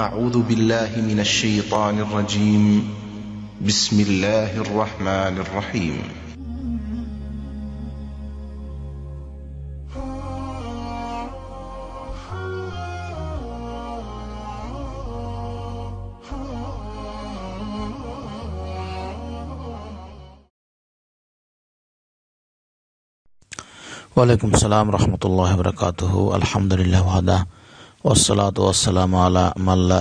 أعوذ بالله من الشيطان الرجيم بسم الله الرحمن الرحيم وعليكم السلام ورحمة الله وبركاته الحمد لله وحده মাল্লা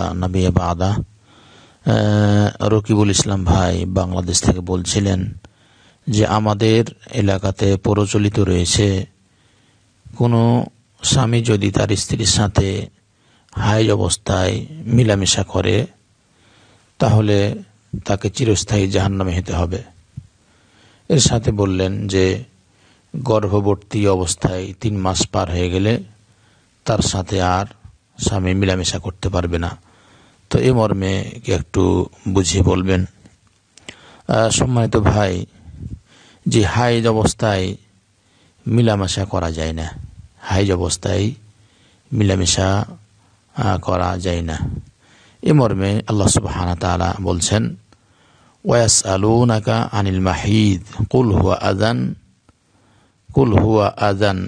রকিবুল ইসলাম ভাই বাংলাদেশ থেকে বলছিলেন যে আমাদের এলাকাতে প্রচলিত রয়েছে কোনো স্বামী যদি তার স্ত্রীর সাথে হাইজ অবস্থায় মিলামেশা করে তাহলে তাকে চিরস্থায়ী জাহান্নামে হতে হবে এর সাথে বললেন যে গর্ভবর্তী অবস্থায় তিন মাস পার হয়ে গেলে তার সাথে আর স্বামী মিলামেশা করতে পারবে না তো এ মর্মে একটু বুঝিয়ে বলবেন সম্মানিত ভাই যে হাইজ অবস্থায় মিলামেশা করা যায় না হাইজ অবস্থায় মিলামেশা করা যায় না এ মর্মে আল্লাহ সুবাহানা তালা বলছেন ওয়াস নাকা আনিল মাহিদ কুল হুয়া আজান কুল হুয়া আজান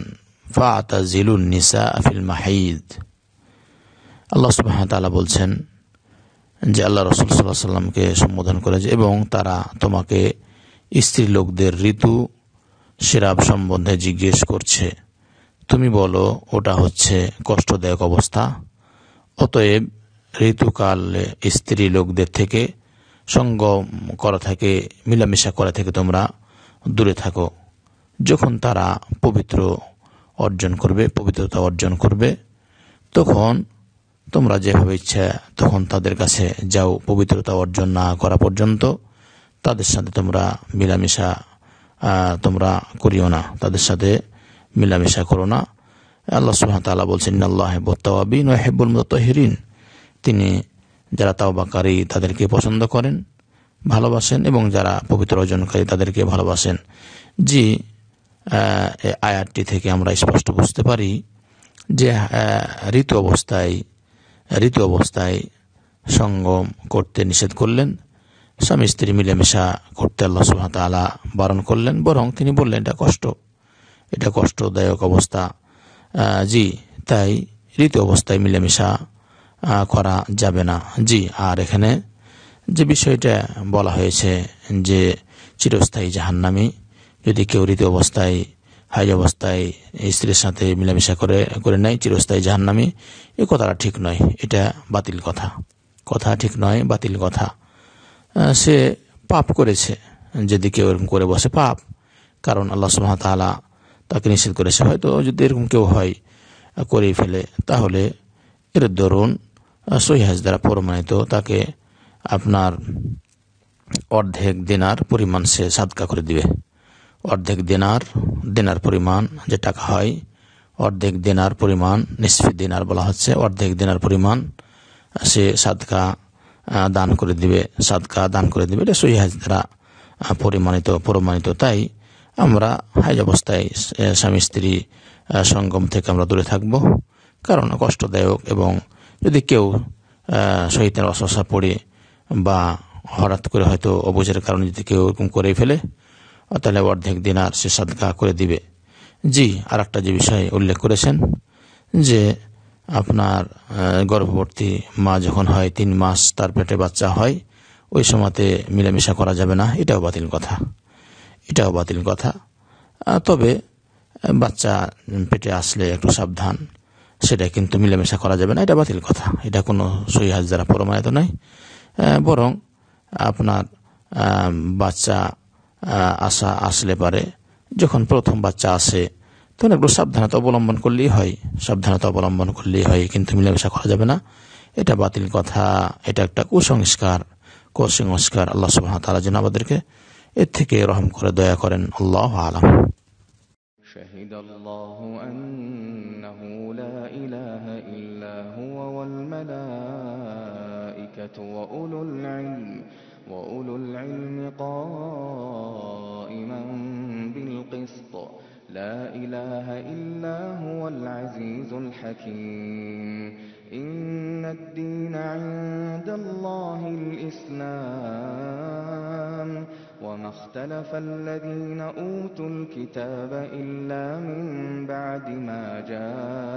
ফা আতা জিলুন নিসা আফিল মাহিদ আল্লাহ সুবাহতালা বলছেন যে আল্লাহ রসুল সাল্লাহ সাল্লামকে সম্বোধন করেছে এবং তারা তোমাকে স্ত্রী লোকদের ঋতু সেরাব সম্বন্ধে জিজ্ঞেস করছে তুমি বলো ওটা হচ্ছে কষ্টদায়ক অবস্থা অতএব ঋতুকালে স্ত্রী লোকদের থেকে সঙ্গম করা থেকে মিলামিশা করা থেকে তোমরা দূরে থাকো যখন তারা পবিত্র অর্জন করবে পবিত্রতা অর্জন করবে তখন তোমরা যেভাবে ইচ্ছা তখন তাদের কাছে যাও পবিত্রতা অর্জন না করা পর্যন্ত তাদের সাথে তোমরা মিলামেশা তোমরা করিও না তাদের সাথে মিলামেশা করো না আল্লাহ সুহাম তাল্লাহ বলছেন আল্লাহ হেবতাবিন হেবুল হেব্বুল মুতাহিরিন তিনি যারা তাওবাকারী তাদেরকে পছন্দ করেন ভালোবাসেন এবং যারা পবিত্র অর্জনকারী তাদেরকে ভালোবাসেন জি আয়ারটি থেকে আমরা স্পষ্ট বুঝতে পারি যে ঋতু অবস্থায় ঋতু অবস্থায় সঙ্গম করতে নিষেধ করলেন স্বামী স্ত্রী মিলেমিশা করতে আল্লাহ আলা বারণ করলেন বরং তিনি বললেন এটা কষ্ট এটা কষ্টদায়ক অবস্থা জি তাই ঋতু অবস্থায় মিলেমিশা করা যাবে না জি আর এখানে যে বিষয়টা বলা হয়েছে যে চিরস্থায়ী জাহান্নামি যদি কেউ ঋতু অবস্থায় হাইজ অবস্থায় স্ত্রীর সাথে মিলামেশা করে করে নেয় চিরস্থায়ী জাহান্নামি এ কথাটা ঠিক নয় এটা বাতিল কথা কথা ঠিক নয় বাতিল কথা সে পাপ করেছে যদি কেউ এরকম করে বসে পাপ কারণ আল্লাহ সুহামতালা তাকে নিষেধ করেছে হয়তো যদি এরকম কেউ হয় করে ফেলে তাহলে এর দরুন সহিহাজ দ্বারা প্রমাণিত তাকে আপনার অর্ধেক দিনার পরিমাণ সে সাদকা করে দিবে অর্ধেক দেনার দেনার পরিমাণ যে টাকা হয় অর্ধেক দেনার পরিমাণ নিষ্ফি দেনার বলা হচ্ছে অর্ধেক দেনার পরিমাণ সে সাদকা দান করে দিবে সাদকা দান করে দিবে এটা সহিহাজ হাজ দ্বারা পরিমাণিত প্রমাণিত তাই আমরা হাইজ অবস্থায় স্বামী স্ত্রী সঙ্গম থেকে আমরা দূরে থাকব কারণ কষ্টদায়ক এবং যদি কেউ শহীদের অসহসা পড়ে বা হঠাৎ করে হয়তো অবুঝের কারণে যদি কেউ এরকম করেই ফেলে তাহলে অর্ধেক দিন আর সে সাদকা করে দিবে জি আর একটা যে বিষয় উল্লেখ করেছেন যে আপনার গর্ভবর্তী মা যখন হয় তিন মাস তার পেটে বাচ্চা হয় ওই সময়তে মিলামিশা করা যাবে না এটাও বাতিল কথা এটাও বাতিল কথা তবে বাচ্চা পেটে আসলে একটু সাবধান সেটা কিন্তু মিলামেশা করা যাবে না এটা বাতিল কথা এটা কোনো সই হাজারা দ্বারা প্রমাণিত নয় বরং আপনার বাচ্চা আসা আসলে পারে যখন প্রথম বাচ্চা আসে তখন একটু সাবধানতা অবলম্বন করলেই হয় সাবধানতা অবলম্বন করলেই হয় কিন্তু মিলামেশা করা যাবে না এটা বাতিল কথা এটা একটা কুসংস্কার কুসংস্কার আল্লাহ সুবাহ তালা যেন আমাদেরকে এর থেকে রহম করে দয়া করেন আল্লাহ আলম شهد الله أنه لا هو العلم وأولو العلم قائما بالقسط لا إله إلا هو العزيز الحكيم إن الدين عند الله الإسلام وما اختلف الذين أوتوا الكتاب إلا من بعد ما مَا جَاءَ